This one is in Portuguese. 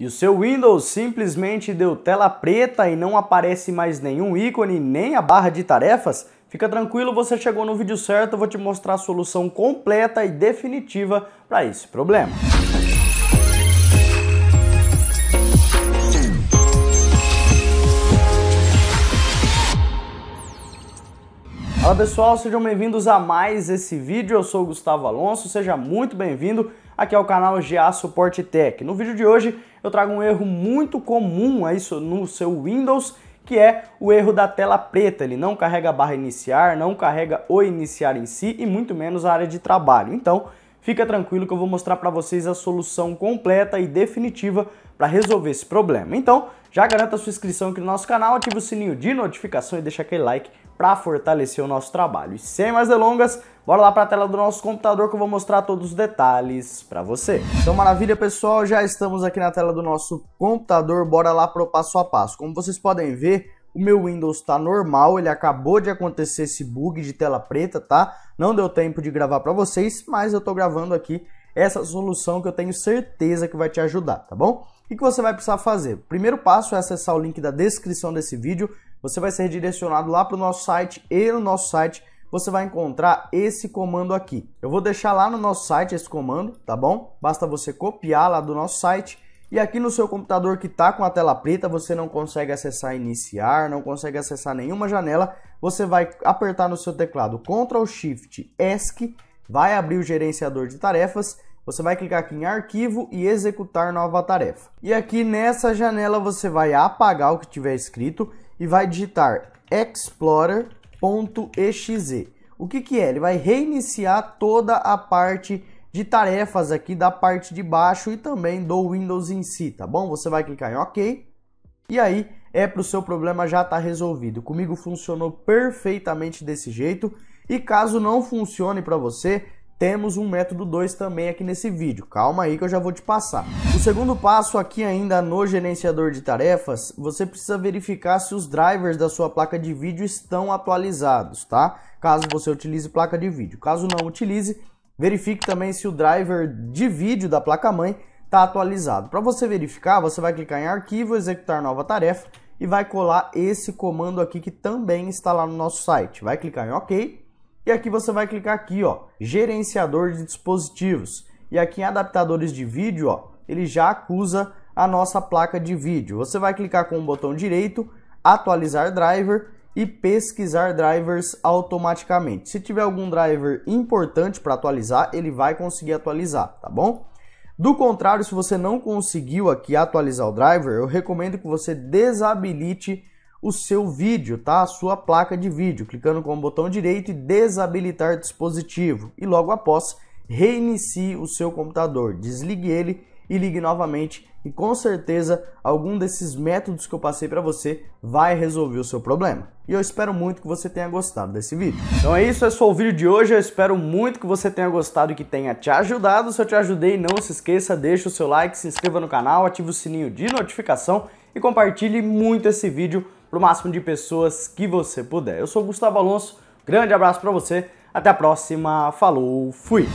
E o seu Windows simplesmente deu tela preta e não aparece mais nenhum ícone nem a barra de tarefas? Fica tranquilo, você chegou no vídeo certo, eu vou te mostrar a solução completa e definitiva para esse problema. Fala pessoal, sejam bem-vindos a mais esse vídeo, eu sou o Gustavo Alonso, seja muito bem-vindo. Aqui é o canal GA Suporte Tech. No vídeo de hoje eu trago um erro muito comum aí no seu Windows, que é o erro da tela preta. Ele não carrega a barra iniciar, não carrega o iniciar em si e muito menos a área de trabalho. Então, Fica tranquilo que eu vou mostrar para vocês a solução completa e definitiva para resolver esse problema. Então, já garanta sua inscrição aqui no nosso canal, ative o sininho de notificação e deixa aquele like para fortalecer o nosso trabalho. E sem mais delongas, bora lá para a tela do nosso computador que eu vou mostrar todos os detalhes para você. Então maravilha pessoal, já estamos aqui na tela do nosso computador, bora lá para o passo a passo. Como vocês podem ver, o meu Windows está normal, ele acabou de acontecer esse bug de tela preta, tá? Não deu tempo de gravar para vocês, mas eu estou gravando aqui essa solução que eu tenho certeza que vai te ajudar, tá bom? O que você vai precisar fazer? O primeiro passo é acessar o link da descrição desse vídeo, você vai ser direcionado lá para o nosso site e no nosso site você vai encontrar esse comando aqui. Eu vou deixar lá no nosso site esse comando, tá bom? Basta você copiar lá do nosso site e aqui no seu computador que está com a tela preta, você não consegue acessar iniciar, não consegue acessar nenhuma janela. Você vai apertar no seu teclado Ctrl Shift ESC, vai abrir o gerenciador de tarefas, você vai clicar aqui em arquivo e executar nova tarefa. E aqui nessa janela você vai apagar o que tiver escrito e vai digitar explorer.exe. O que que é? Ele vai reiniciar toda a parte de tarefas aqui da parte de baixo e também do Windows em si, tá bom? Você vai clicar em OK e aí é para o seu problema já estar tá resolvido. Comigo funcionou perfeitamente desse jeito e caso não funcione para você, temos um método 2 também aqui nesse vídeo. Calma aí que eu já vou te passar. O segundo passo aqui ainda no gerenciador de tarefas, você precisa verificar se os drivers da sua placa de vídeo estão atualizados, tá? Caso você utilize placa de vídeo. Caso não utilize, Verifique também se o driver de vídeo da placa-mãe está atualizado. Para você verificar, você vai clicar em arquivo, executar nova tarefa e vai colar esse comando aqui que também está lá no nosso site. Vai clicar em OK e aqui você vai clicar aqui, ó, gerenciador de dispositivos. E aqui em adaptadores de vídeo, ó, ele já acusa a nossa placa de vídeo. Você vai clicar com o botão direito, atualizar driver e pesquisar drivers automaticamente. Se tiver algum driver importante para atualizar, ele vai conseguir atualizar, tá bom? Do contrário, se você não conseguiu aqui atualizar o driver, eu recomendo que você desabilite o seu vídeo, tá? A sua placa de vídeo, clicando com o botão direito e desabilitar dispositivo. E logo após, reinicie o seu computador, desligue ele e ligue novamente e com certeza algum desses métodos que eu passei para você vai resolver o seu problema. E eu espero muito que você tenha gostado desse vídeo. Então é isso, é só o vídeo de hoje. Eu espero muito que você tenha gostado e que tenha te ajudado. Se eu te ajudei, não se esqueça, deixa o seu like, se inscreva no canal, ative o sininho de notificação e compartilhe muito esse vídeo para o máximo de pessoas que você puder. Eu sou Gustavo Alonso, grande abraço para você, até a próxima, falou, fui!